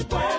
el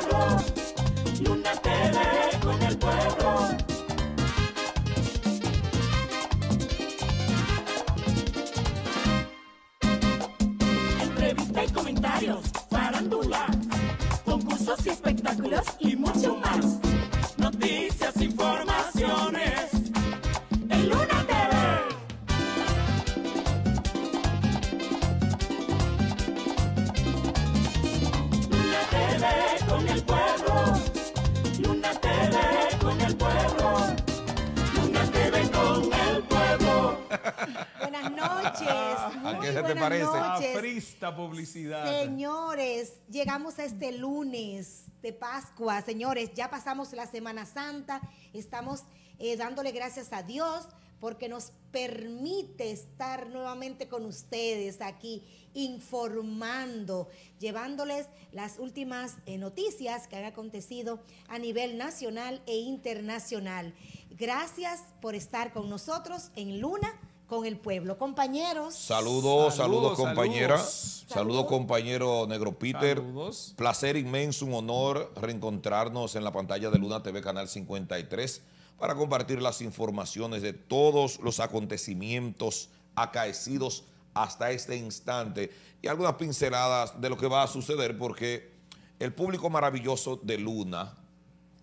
¿A qué te parece? Noches. publicidad. Señores, llegamos a este lunes de Pascua, señores. Ya pasamos la Semana Santa. Estamos eh, dándole gracias a Dios porque nos permite estar nuevamente con ustedes aquí informando, llevándoles las últimas eh, noticias que han acontecido a nivel nacional e internacional. Gracias por estar con nosotros en Luna con el pueblo. Compañeros. Saludos, saludos, compañeras. compañera. Saludos. compañero Negro Peter. Saludos. Placer inmenso, un honor reencontrarnos en la pantalla de Luna TV Canal 53 para compartir las informaciones de todos los acontecimientos acaecidos hasta este instante y algunas pinceladas de lo que va a suceder porque el público maravilloso de Luna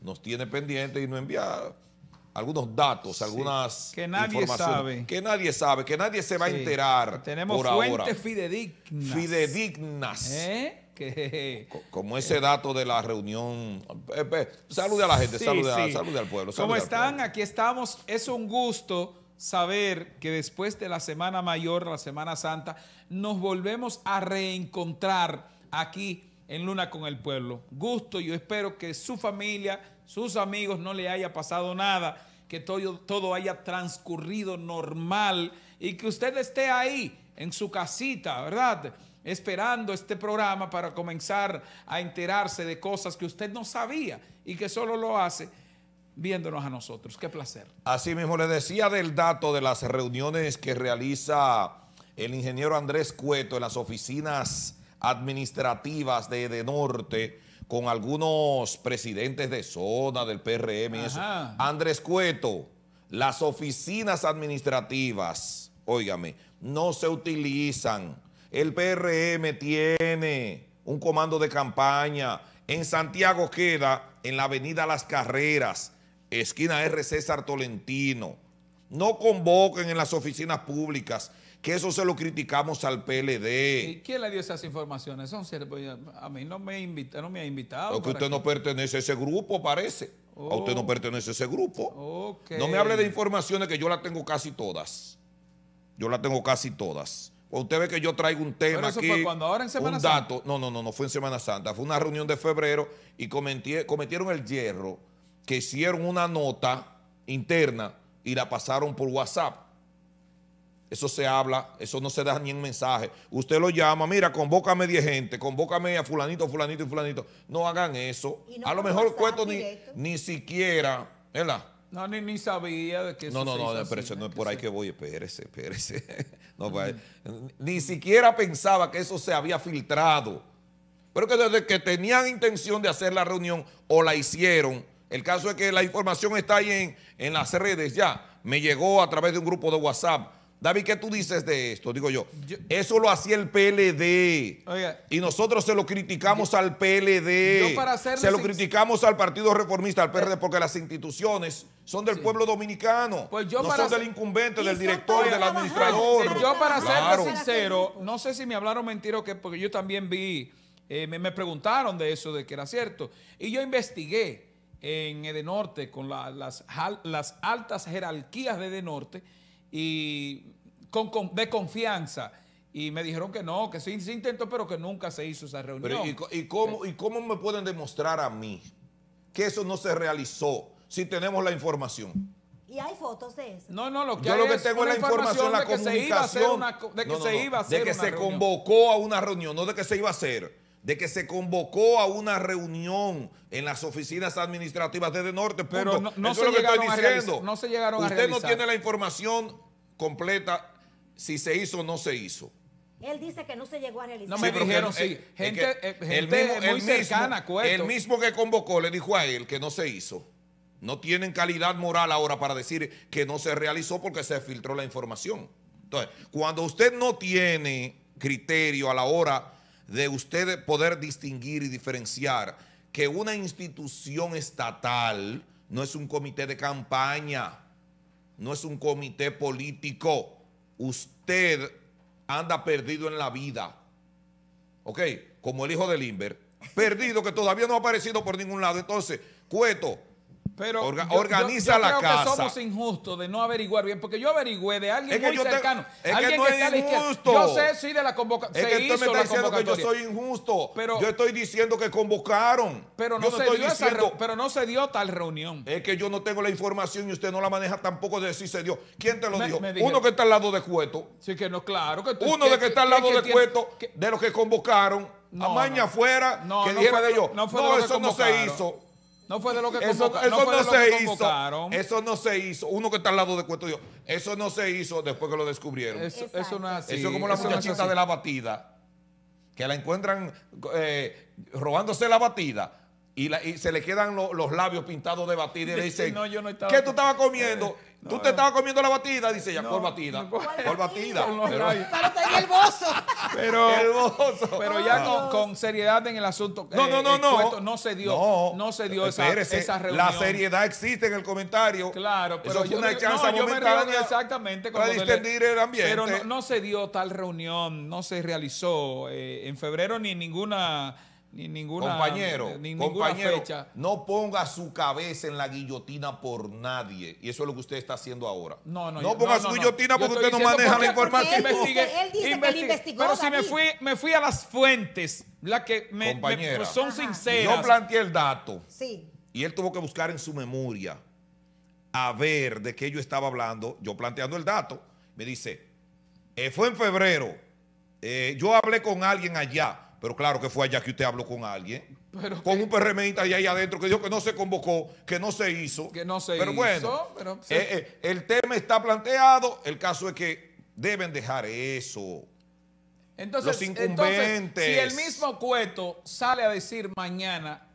nos tiene pendiente y nos envía algunos datos, algunas algunas que nadie sabe, que nadie sabe, que nadie se va a enterar. Tenemos fuentes fidedignas, fidedignas. ¿Eh? como ese dato de la reunión. salud eh, eh, salude a la gente, salud salude, al pueblo. ¿Cómo están? Aquí estamos. Es un gusto saber que después de la Semana Mayor, la Semana Santa, nos volvemos a reencontrar aquí en Luna con el Pueblo. Gusto, yo espero que su familia sus amigos no le haya pasado nada, que todo, todo haya transcurrido normal y que usted esté ahí en su casita, ¿verdad? Esperando este programa para comenzar a enterarse de cosas que usted no sabía y que solo lo hace viéndonos a nosotros. Qué placer. Así mismo le decía del dato de las reuniones que realiza el ingeniero Andrés Cueto en las oficinas administrativas de, de Norte con algunos presidentes de zona del PRM Andrés Cueto, las oficinas administrativas, óigame, no se utilizan. El PRM tiene un comando de campaña. En Santiago queda en la avenida Las Carreras, esquina R. César Tolentino. No convoquen en las oficinas públicas que eso se lo criticamos al PLD. ¿Y quién le dio esas informaciones? Son pues, a mí no me, invita, me ha invitado. Porque usted no pertenece a ese grupo, parece. A usted no oh. pertenece a ese grupo. No me hable de informaciones que yo las tengo casi todas. Yo las tengo casi todas. Usted ve que yo traigo un tema eso aquí, fue cuando, ahora en Semana un dato. Santa. No, no, no, no fue en Semana Santa. Fue una reunión de febrero y cometieron el hierro que hicieron una nota interna y la pasaron por WhatsApp. Eso se habla, eso no se da ni en mensaje. Usted lo llama, mira, convócame 10 gente, convócame a fulanito, fulanito y fulanito. No hagan eso. a lo mejor cuento ni, ni siquiera, ¿verdad? No, ni, sabía de que No, no, no, espérese, no es por ahí que voy, espérese, espérese. Pues, ni siquiera pensaba que eso se había filtrado. Pero que desde que tenían intención de hacer la reunión o la hicieron, el caso es que la información está ahí en, en las redes ya. Me llegó a través de un grupo de WhatsApp David, ¿qué tú dices de esto? Digo yo, eso lo hacía el PLD. y nosotros se lo criticamos al PLD. se lo criticamos al Partido Reformista, al PRD, eh. porque las instituciones son del pueblo dominicano. Pues no son del incumbente, del director, del administrador. yo para ser sincero, no sé si me hablaron mentira o porque yo también vi, eh, me, preguntaron de eso, de que era cierto. Y yo investigué en Edenorte con las, las altas jerarquías de Edenorte y con, con, de confianza. Y me dijeron que no, que sí se intentó, pero que nunca se hizo esa reunión. Pero y, y, cómo, ¿Y cómo me pueden demostrar a mí que eso no se realizó si tenemos la información? Y hay fotos de eso. No, no, lo que Yo lo que tengo es la información, la comunicación. de que se iba a hacer, de que, se, convocó a una reunión, no de que se iba a hacer de que se convocó a una reunión en las oficinas administrativas desde Norte. Pero no, se lo Usted no tiene la información completa si se hizo o no se hizo. Él dice que no se llegó a realizar. No me dijeron, sí. Gente, el mismo, El mismo que convocó le dijo a él que no se hizo. No tienen calidad moral ahora para decir que no se realizó porque se filtró la información. Entonces, cuando usted no tiene criterio a la hora de usted poder distinguir y diferenciar que una institución estatal no es un comité de campaña, no es un comité político. Usted anda perdido en la vida, ¿ok? Como el hijo de Limber, perdido que todavía no ha aparecido por ningún lado. Entonces, Cueto, pero organiza yo, la creo casa. Que somos injustos de no averiguar bien, porque yo averigüé de alguien muy cercano. es alguien que no es injusto. Yo sé, sí, de la convocatoria. Es que usted me está diciendo que yo soy injusto. yo estoy diciendo que convocaron. Pero no, se dio pero no se dio tal reunión. Es que yo no tengo la información y usted no la maneja tampoco de si se dio. ¿Quién te lo dio dijo? Uno que está al lado de Cueto. Sí, que no, claro. Que Uno de que está al lado de Cueto, de los que convocaron. A maña afuera, que no fue, de yo. No, eso no se hizo. No fue de lo que eso, eso no, se hizo. Eso no se hizo. Uno que está al lado de cuento eso no se hizo después que lo descubrieron. Eso, no es así. Eso es como la muchachita de la batida, que la encuentran eh, robándose la batida. Y, se le quedan los labios pintados de batida y le dicen, ¿qué tú estabas comiendo? Eh. Tú te eh. estabas comiendo la batida, dice ella, ¿cuál batida? ¿Cuál batida? Pero, tenía el bozo. Pero, el bozo. pero ya con, seriedad en el asunto. No, eh, no, no, no. No se dio, no, se dio esa, esa, reunión. La seriedad existe en el comentario. Claro, pero Eso yo, una chance exactamente. Para distendir el ambiente. Pero no, se dio tal reunión, no se realizó eh, en febrero ni ninguna ni compañero, No ponga su cabeza en la guillotina por nadie. Y eso es lo que usted está haciendo ahora. No, no, no ponga su guillotina porque usted no maneja la información. Él dice que que investigó, Pero si me fui, a las fuentes, las que me, pues son sinceras. Yo planteé el dato. Sí. Y él tuvo que buscar en su memoria a ver de qué yo estaba hablando. Yo planteando el dato, me dice, eh, fue en febrero. Eh, yo hablé con alguien allá pero claro que fue allá que usted habló con alguien. con un PRMista allá ahí adentro que dijo que no se convocó, que no se hizo. Que no se hizo. pero bueno, eh, eh, el tema está planteado. El caso es que deben dejar eso. Entonces, Los incumbentes. si el mismo Cueto sale a decir mañana,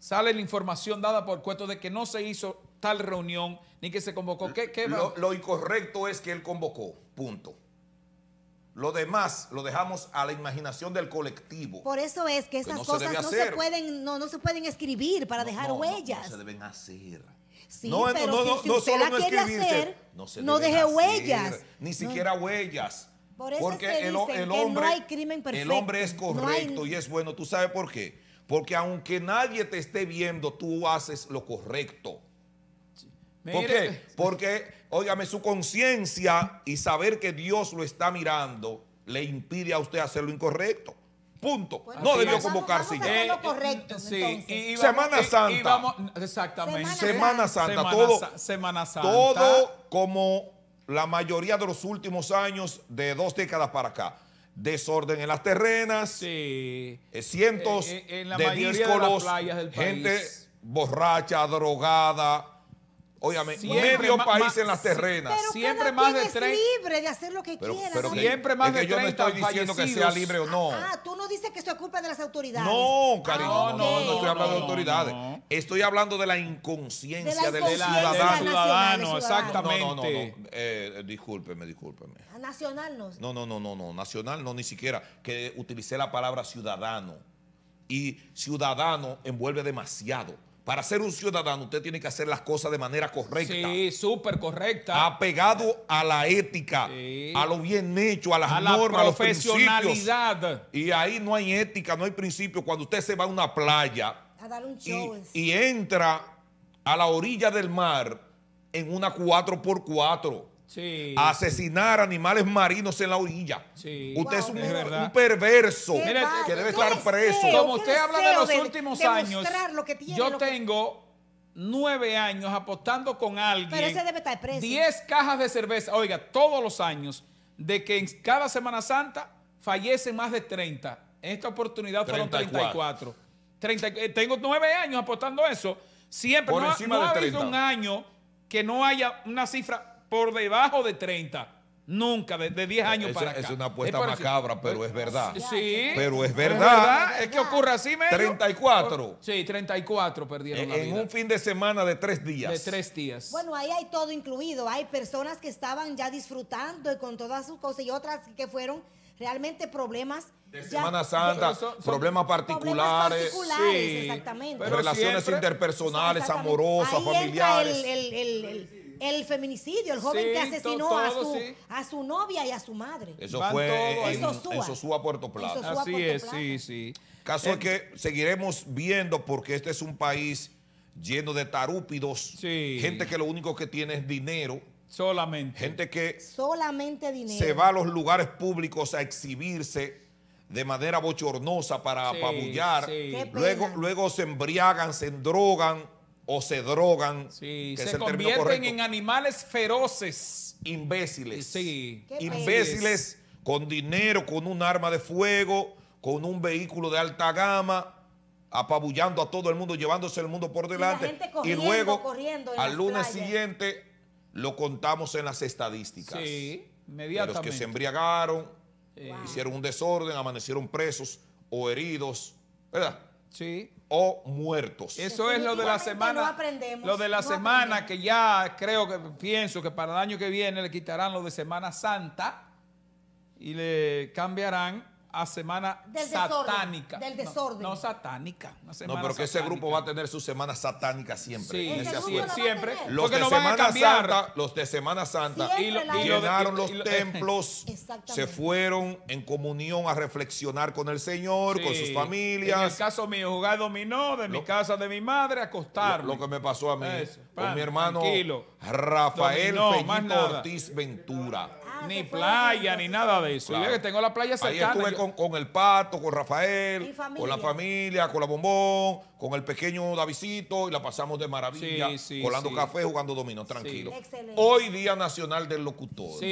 sale la información dada por Cueto de que no se hizo tal reunión ni que se convocó. ¿Qué, lo incorrecto es que él convocó. Punto. Lo demás lo dejamos a la imaginación del colectivo. Por eso es que esas cosas no, se pueden, no, se pueden escribir para dejar huellas. No, se deben hacer. no, no, no, no solo hacer, no, se deje huellas. Ni siquiera huellas. Por eso porque es el, hombre, El hombre es correcto y es bueno. ¿Tú sabes por qué? Porque aunque nadie te esté viendo, tú haces lo correcto. ¿Por qué? Pues, porque óigame, su conciencia y saber que Dios lo está mirando le impide a usted hacer lo incorrecto. Punto. Pues no debió convocarse. ya. Eh, eh, sí, eh, Semana Santa. exactamente. Semana Santa. Semana, todo, Semana Santa. Todo como la mayoría de los últimos años, de dos décadas para acá. Desorden en las terrenas, sí. cientos en la de discos. gente borracha, drogada, Óigame, medio país en las terrenas. siempre más de tres Es libre de hacer lo que pero, quiera. Pero siempre más es que yo no estoy diciendo que sea libre o no. Ah, tú no dices que esto es culpa de las autoridades. No, ah, cariño, no, no, no, estoy hablando de autoridades. Estoy hablando de la inconsciencia del ciudadano. Del ciudadano, exactamente. No, no, no. Eh, discúlpeme, discúlpeme. Nacional no. No, no, no, no, no. Nacional no, ni siquiera. Que utilicé la palabra ciudadano. Y ciudadano envuelve demasiado para ser un ciudadano, usted tiene que hacer las cosas de manera correcta. Sí, súper correcta. Apegado a la ética, a lo bien hecho, a las a la profesionalidad. A Y ahí no hay ética, no hay principio. Cuando usted se va a una playa y entra a la orilla del mar en una 4x4 asesinar animales marinos en la orilla. usted es, un, perverso que debe estar preso. Como usted habla de los últimos años, yo tengo nueve años apostando con alguien. Pero Diez cajas de cerveza, oiga, todos los años, de que en cada Semana Santa fallecen más de 30. En esta oportunidad fueron 34. Eh, tengo nueve años apostando eso. Siempre no, encima ha habido un año que no haya una cifra por debajo de 30. Nunca, de, 10 eh, años es, para acá. Es una apuesta macabra, pero es verdad. Sí. Pero es verdad. Es, que ocurre así medio. 34. Sí, 34 perdieron en, la En un fin de semana de tres días. De tres días. Bueno, ahí hay todo incluido. Hay personas que estaban ya disfrutando y con todas sus cosas y otras que fueron realmente problemas de Semana Santa, problemas particulares, sí, exactamente. relaciones interpersonales, amorosas, familiares. el, el feminicidio, el joven que asesinó a, su, a su novia y a su madre. Eso fue en, Puerto Plata. Así es, sí, sí. Caso eh, es que seguiremos viendo porque este es un país lleno de tarúpidos, gente que lo único que tiene es dinero. Solamente. Gente que solamente dinero. se va a los lugares públicos a exhibirse de manera bochornosa para apabullar. Luego, luego se embriagan, se drogan o se drogan. se convierten en animales feroces. Imbéciles. Imbéciles con dinero, con un arma de fuego, con un vehículo de alta gama apabullando a todo el mundo, llevándose el mundo por delante. Y, luego, al lunes siguiente, lo contamos en las estadísticas. Sí, inmediatamente. De los que se embriagaron, hicieron un desorden, amanecieron presos o heridos, ¿verdad? O muertos. Eso es lo de la semana. lo de la semana que ya creo que pienso que para el año que viene le quitarán lo de Semana Santa y le cambiarán a semana satánica. del desorden. No, satánica. no, pero que ese grupo va a tener su semana satánica siempre. siempre. Los de, semana Santa, los de Semana Santa llenaron los templos, se fueron en comunión a reflexionar con el Señor, con sus familias. En el caso mío, jugar dominó de mi casa de mi madre, acostarme. Lo, que me pasó a mí, mi hermano Rafael dominó, Ortiz Ventura Ah, ni playa, ni nada de eso. Yo que tengo la playa cercana. Ahí estuve con, el Pato, con Rafael, con la familia, con la Bombón, con el pequeño Davisito, y la pasamos de maravilla, sí, colando café, jugando dominó, tranquilo. Hoy Día Nacional del Locutor. Antes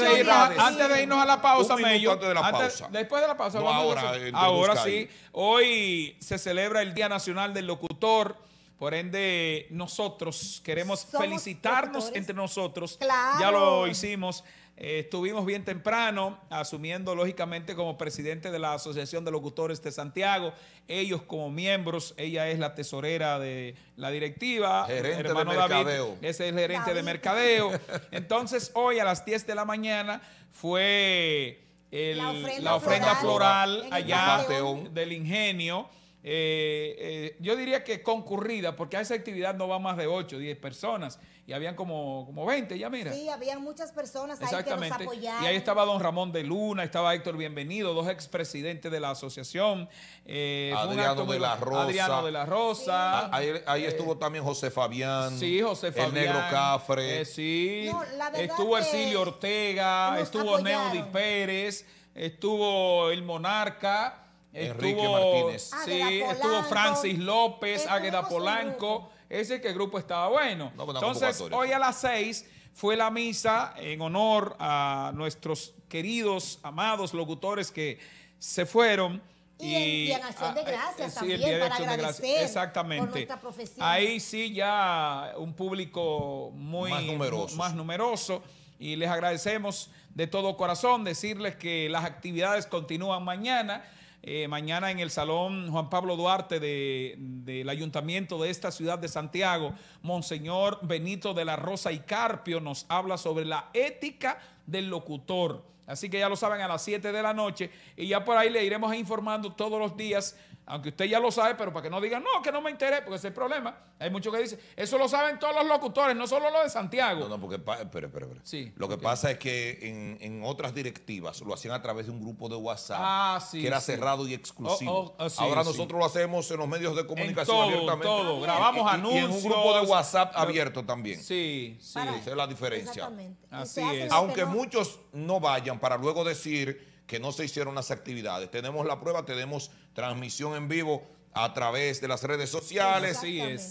de, antes, de irnos a la pausa, Mello. Antes de la pausa. después de la pausa. ahora, ahora sí. Hoy se celebra el Día Nacional del Locutor. Por ende, nosotros queremos felicitarnos entre nosotros. Ya lo hicimos. Eh, estuvimos bien temprano, asumiendo lógicamente como presidente de la Asociación de Locutores de Santiago, ellos como miembros, ella es la tesorera de la directiva, hermano David, ese es el gerente de mercadeo. Entonces, hoy a las 10 de la mañana fue la ofrenda, floral allá del ingenio eh, eh, yo diría que concurrida, porque a esa actividad no va más de 8, 10 personas, y habían como, como 20, ya mira. Sí, habían muchas personas ahí que nos apoyaron. Y ahí estaba don Ramón de Luna, estaba Héctor Bienvenido, dos expresidentes de la asociación. Eh, Adriano, de la Rosa, Adriano de la Rosa. Ah, ahí, estuvo también José Fabián. El Negro Cafre. sí. estuvo Ercilio Ortega, estuvo Neody Pérez, estuvo el Monarca. Enrique estuvo, Martínez. Sí, estuvo Francis López, Águeda Polanco. Ese que el grupo estaba bueno. Entonces, hoy a las seis fue la misa en honor a nuestros queridos, amados locutores que se fueron. Y, y, ah, en, eh, acción de gracias también, para agradecer Exactamente. Ahí sí ya un público muy más, más numeroso y les agradecemos de todo corazón decirles que las actividades continúan mañana. Eh, mañana en el Salón Juan Pablo Duarte del Ayuntamiento de esta ciudad de Santiago, Monseñor Benito de la Rosa y Carpio nos habla sobre la ética del locutor. Así que ya lo saben a las 7 de la noche y ya por ahí le iremos informando todos los días aunque usted ya lo sabe, pero para que no digan, no, que no me interesa, porque ese es el problema. Hay muchos que dicen, eso lo saben todos los locutores, no solo los de Santiago. No, no, porque, espera, espera, espera. Sí, lo que pasa es que en, otras directivas lo hacían a través de un grupo de WhatsApp ah, que era cerrado y exclusivo. Oh, oh, oh, Ahora nosotros lo hacemos en los medios de comunicación abiertamente. grabamos anuncios. en un grupo de WhatsApp abierto también. Sí, sí. Esa es la diferencia. Exactamente. Así es. Aunque muchos no vayan para luego decir que no se hicieron las actividades. Tenemos la prueba, tenemos transmisión en vivo a través de las redes sociales.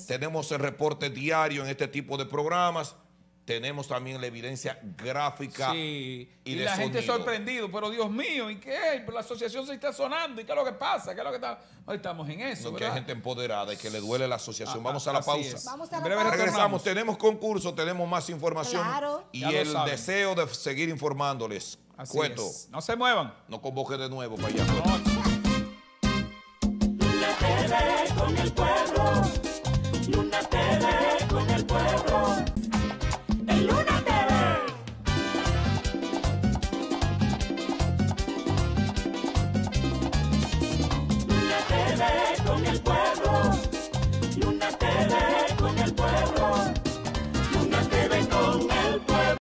Tenemos el reporte diario en este tipo de programas. Tenemos también la evidencia gráfica. Y, la gente sorprendido, pero Dios mío, ¿y qué? La asociación se está sonando, ¿y qué es lo que pasa? ¿Qué lo que estamos en eso. que hay gente empoderada y que le duele la asociación. Ah, Vamos a ah, la pausa. breve regresamos. Tenemos concurso, tenemos más información. Y el deseo de seguir informándoles Así No se muevan. No convoque de nuevo para allá. Luna TV con el pueblo. Luna TV.